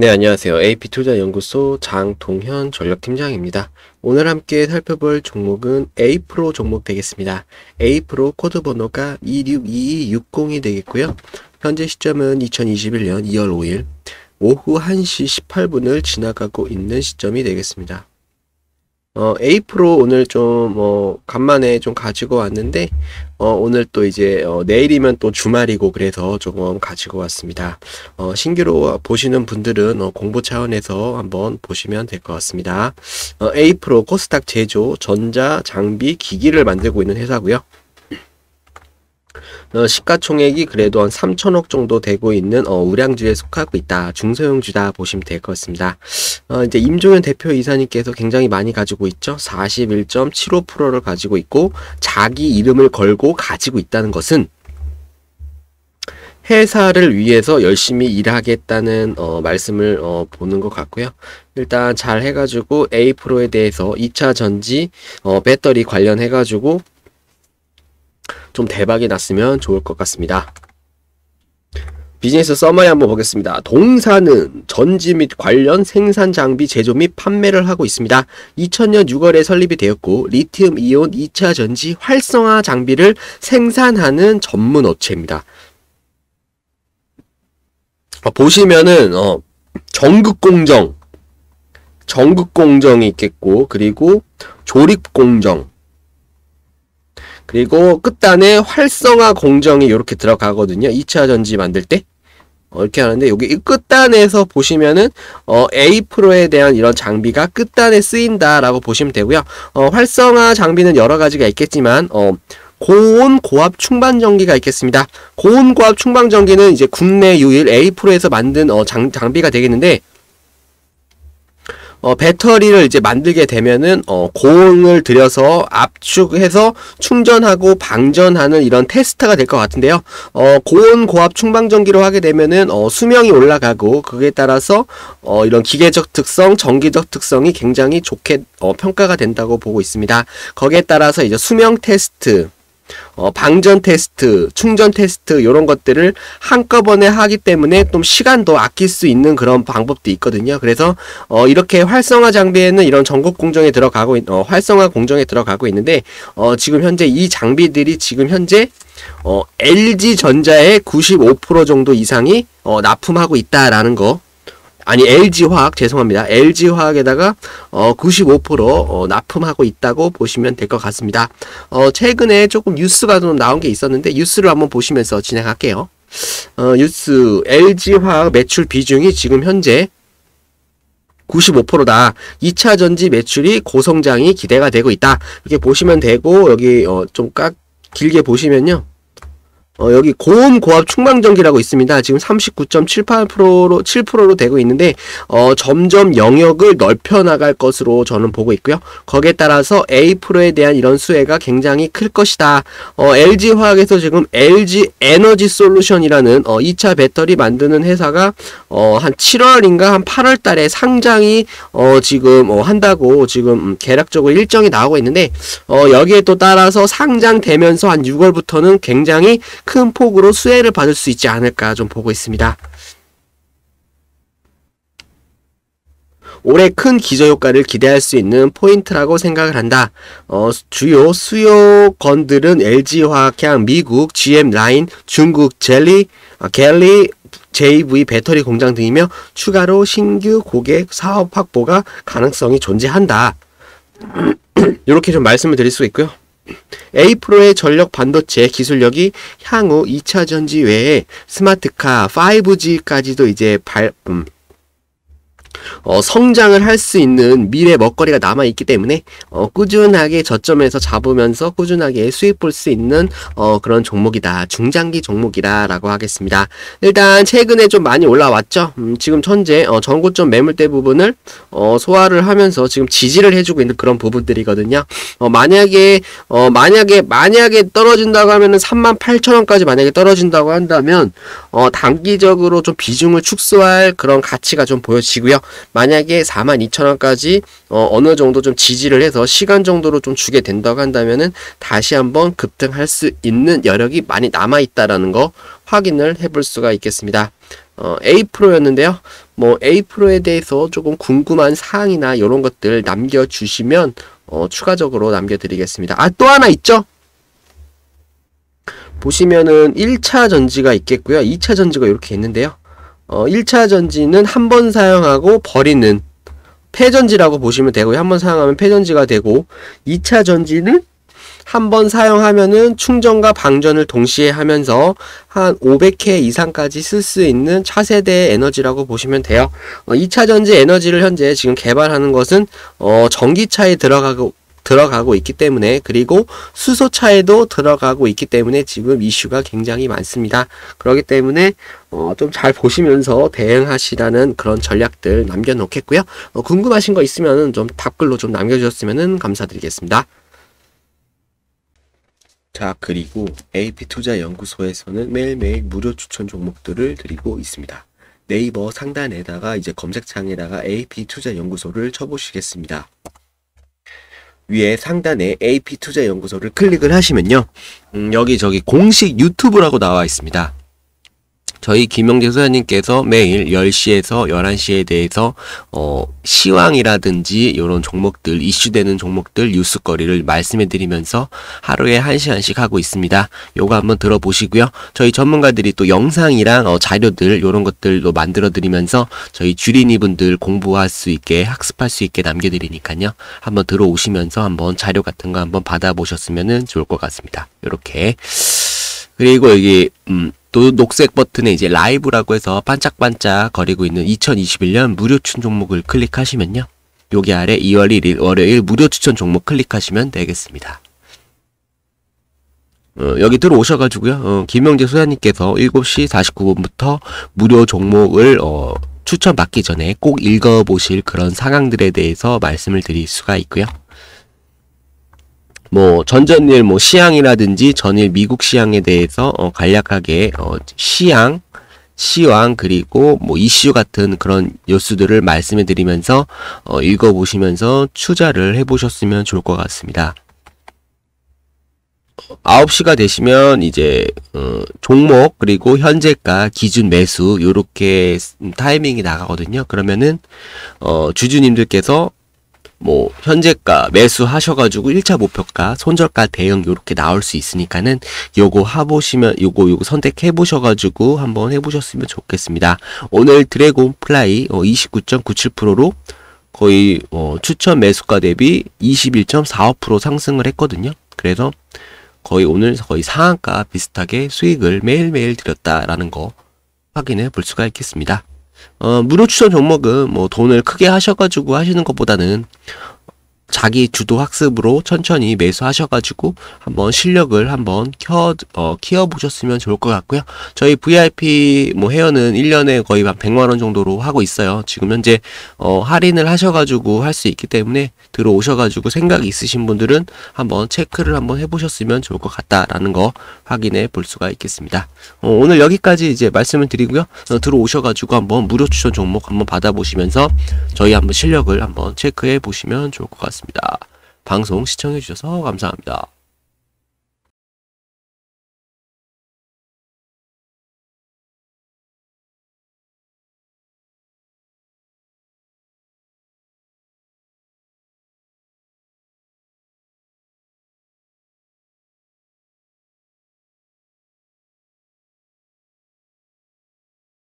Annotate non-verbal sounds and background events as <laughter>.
네, 안녕하세요. AP투자연구소 장동현 전략팀장입니다. 오늘 함께 살펴볼 종목은 A프로 종목 되겠습니다. A프로 코드 번호가 262260이 되겠고요. 현재 시점은 2021년 2월 5일 오후 1시 18분을 지나가고 있는 시점이 되겠습니다. 어, 에이프로 오늘 좀, 어, 간만에 좀 가지고 왔는데, 어, 오늘 또 이제, 어, 내일이면 또 주말이고 그래서 조금 가지고 왔습니다. 어, 신규로 보시는 분들은 어, 공부 차원에서 한번 보시면 될 것 같습니다. 어, 에이프로 코스닥 제조, 전자, 장비, 기기를 만들고 있는 회사고요 어, 시가총액이 그래도 한 3천억 정도 되고 있는 어, 우량주에 속하고 있다. 중소형주다 보시면 될 것 같습니다. 어, 이제 임종현 대표 이사님께서 굉장히 많이 가지고 있죠. 41.75%를 가지고 있고 자기 이름을 걸고 가지고 있다는 것은 회사를 위해서 열심히 일하겠다는 어, 말씀을 어, 보는 것 같고요. 일단 잘 해가지고 A 프로에 대해서 2차 전지 어, 배터리 관련해가지고 좀 대박이 났으면 좋을 것 같습니다. 비즈니스 서머리 한번 보겠습니다. 동사는 전지 및 관련 생산 장비 제조 및 판매를 하고 있습니다. 2000년 6월에 설립이 되었고 리튬 이온 2차 전지 활성화 장비를 생산하는 전문 업체입니다. 어, 보시면은 어, 전극 공정, 전극 공정이 있겠고 그리고 조립 공정, 그리고 끝단에 활성화 공정이 이렇게 들어가거든요. 2차 전지 만들 때. 어, 이렇게 하는데 여기 끝단에서 보시면은 어, A 프로에 대한 이런 장비가 끝단에 쓰인다라고 보시면 되고요. 어, 활성화 장비는 여러 가지가 있겠지만 어, 고온 고압 충반 전기가 있겠습니다. 고온 고압 충반 전기는 이제 국내 유일 A 프로에서 만든 어, 장, 장비가 되겠는데 어, 배터리를 이제 만들게 되면은 어, 고온을 들여서 압축해서 충전하고 방전하는 이런 테스트가 될 것 같은데요. 어, 고온 고압 충방전기로 하게 되면은 어, 수명이 올라가고 그에 따라서 어, 이런 기계적 특성, 전기적 특성이 굉장히 좋게 어, 평가가 된다고 보고 있습니다. 거기에 따라서 이제 수명 테스트 어, 방전 테스트, 충전 테스트 이런 것들을 한꺼번에 하기 때문에 좀 시간도 아낄 수 있는 그런 방법도 있거든요. 그래서 어, 이렇게 활성화 장비에는 이런 전국 공정에 들어가고 어, 활성화 공정에 들어가고 있는데 어, 지금 현재 이 장비들이 지금 현재 어, LG 전자의 95% 정도 이상이 어, 납품하고 있다라는 거 아니 LG화학 죄송합니다. LG화학에다가 어, 95% 어, 납품하고 있다고 보시면 될 것 같습니다. 어, 최근에 조금 뉴스가 좀 나온 게 있었는데 뉴스를 한번 보시면서 진행할게요. 어, 뉴스 LG화학 매출 비중이 지금 현재 95%다. 2차 전지 매출이 고성장이 기대가 되고 있다. 이렇게 보시면 되고 여기 어, 좀깍 길게 보시면요. 어, 여기 고온 고압 충방전기라고 있습니다. 지금 39.78%로 7%로 되고 있는데 어, 점점 영역을 넓혀 나갈 것으로 저는 보고 있고요. 거기에 따라서 A 프로에 대한 이런 수혜가 굉장히 클 것이다. 어, LG 화학에서 지금 LG 에너지 솔루션이라는 어, 2차 배터리 만드는 회사가 어, 한 7월인가 한 8월 달에 상장이 어, 지금 어, 한다고 지금 계략적으로 일정이 나오고 있는데 어, 여기에 또 따라서 상장되면서 한 6월부터는 굉장히 큰 폭으로 수혜를 받을 수 있지 않을까 좀 보고 있습니다. 올해 큰 기저효과를 기대할 수 있는 포인트라고 생각을 한다. 어, 주요 수요건들은 LG화학향, 미국, GM라인, 중국, 젤리, 아, 갤리, JV 배터리 공장 등이며 추가로 신규 고객 사업 확보가 가능성이 존재한다. <clears throat> 이렇게 좀 말씀을 드릴 수 있고요. 에이프로의 전력 반도체 기술력이 향후 2차 전지 외에 스마트카, 5G까지도 이제 발, 음, 어, 성장을 할 수 있는 미래 먹거리가 남아 있기 때문에 어, 꾸준하게 저점에서 잡으면서 꾸준하게 수익 볼 수 있는 어, 그런 종목이다. 중장기 종목이다라고 하겠습니다. 일단 최근에 좀 많이 올라왔죠. 음, 지금 현재 어, 전고점 매물대 부분을 어, 소화를 하면서 지금 지지를 해주고 있는 그런 부분들이거든요. 어, 만약에 어, 만약에 만약에 떨어진다고 하면은 38,000원까지 만약에 떨어진다고 한다면 어, 단기적으로 좀 비중을 축소할 그런 가치가 좀 보여지고요. 만약에 42,000원까지 어, 어느 정도 좀 지지를 해서 시간 정도로 좀 주게 된다고 한다면은 다시 한번 급등할 수 있는 여력이 많이 남아 있다라는 거 확인을 해볼 수가 있겠습니다. 어, A 프로였는데요. 뭐 A 프로에 대해서 조금 궁금한 사항이나 이런 것들 남겨주시면 어, 추가적으로 남겨드리겠습니다. 아 또 하나 있죠? 보시면은 1차 전지가 있겠고요. 2차 전지가 이렇게 있는데요. 어, 1차 전지는 한 번 사용하고 버리는 폐전지라고 보시면 되고요. 한번 사용하면 폐전지가 되고 2차 전지는 한 번 사용하면은 충전과 방전을 동시에 하면서 한 500회 이상까지 쓸 수 있는 차세대 에너지라고 보시면 돼요. 어, 2차 전지 에너지를 현재 지금 개발하는 것은 어, 전기차에 들어가고 들어가고 있기 때문에 그리고 수소차에도 들어가고 있기 때문에 지금 이슈가 굉장히 많습니다. 그렇기 때문에 어, 좀잘 보시면서 대응하시라는 그런 전략들 남겨놓겠고요. 어, 궁금하신 거 있으면 좀 답글로 좀 남겨주셨으면 감사드리겠습니다. 자 그리고 AP투자연구소에서는 매일매일 무료 추천 종목들을 드리고 있습니다. 네이버 상단에다가 이제 검색창에다가 AP투자연구소를 쳐보시겠습니다. 위에 상단에 AP투자연구소를 클릭을 하시면요. 음, 여기 저기 공식 유튜브라고 나와 있습니다. 저희 김영재 소장님께서 매일 10시에서 11시에 대해서 어, 시황이라든지 이런 종목들, 이슈되는 종목들, 뉴스거리를 말씀해 드리면서 하루에 1시간씩 하고 있습니다. 요거 한번 들어보시고요. 저희 전문가들이 또 영상이랑 어, 자료들 이런 것들도 만들어 드리면서 저희 주린이 분들 공부할 수 있게 학습할 수 있게 남겨 드리니까요. 한번 들어오시면서 한번 자료 같은 거 한번 받아 보셨으면 좋을 것 같습니다. 이렇게 그리고 여기 음또 녹색 버튼에 이제 라이브라고 해서 반짝반짝 거리고 있는 2021년 무료 추천 종목을 클릭하시면요. 여기 아래 2월 1일 월요일 무료 추천 종목 클릭하시면 되겠습니다. 어, 여기 들어오셔가지고요. 어, 김영재 소장님께서 7시 49분부터 무료 종목을 어, 추천받기 전에 꼭 읽어보실 그런 상황들에 대해서 말씀을 드릴 수가 있고요. 뭐 전전일 뭐 시향이라든지 전일 미국 시향에 대해서 어, 간략하게 어, 시향, 시황 그리고 뭐 이슈 같은 그런 요수들을 말씀해 드리면서 어, 읽어 보시면서 추자를 해 보셨으면 좋을 것 같습니다. 9시가 되시면 이제 어, 종목 그리고 현재가 기준 매수 요렇게 타이밍이 나가거든요. 그러면은 어, 주주님들께서 뭐 현재가 매수하셔가지고 1차 목표가 손절가 대응 요렇게 나올 수 있으니까는 요거 하보시면 요거 요거 선택해 보셔가지고 한번 해보셨으면 좋겠습니다. 오늘 드래곤 플라이 29.97%로 어, 거의 어, 추천 매수가 대비 21.45% 상승을 했거든요. 그래서 거의 오늘 거의 상한가 비슷하게 수익을 매일매일 드렸다라는 거 확인해 볼 수가 있겠습니다. 어, 무료 추천 종목은 뭐 돈을 크게 하셔가지고 하시는 것보다는 자기 주도 학습으로 천천히 매수하셔가지고 한번 실력을 한번 켜, 어, 키워보셨으면 좋을 것 같고요. 저희 VIP 뭐 회원은 1년에 거의 한 100만원 정도로 하고 있어요. 지금 현재, 어, 할인을 하셔가지고 할 수 있기 때문에 들어오셔가지고 생각이 있으신 분들은 한번 체크를 한번 해보셨으면 좋을 것 같다라는 거 확인해 볼 수가 있겠습니다. 어, 오늘 여기까지 이제 말씀을 드리고요. 어, 들어오셔가지고 한번 무료 추천 종목 한번 받아보시면서 저희 한번 실력을 한번 체크해 보시면 좋을 것 같습니다. 방송 시청해 주셔서 감사합니다.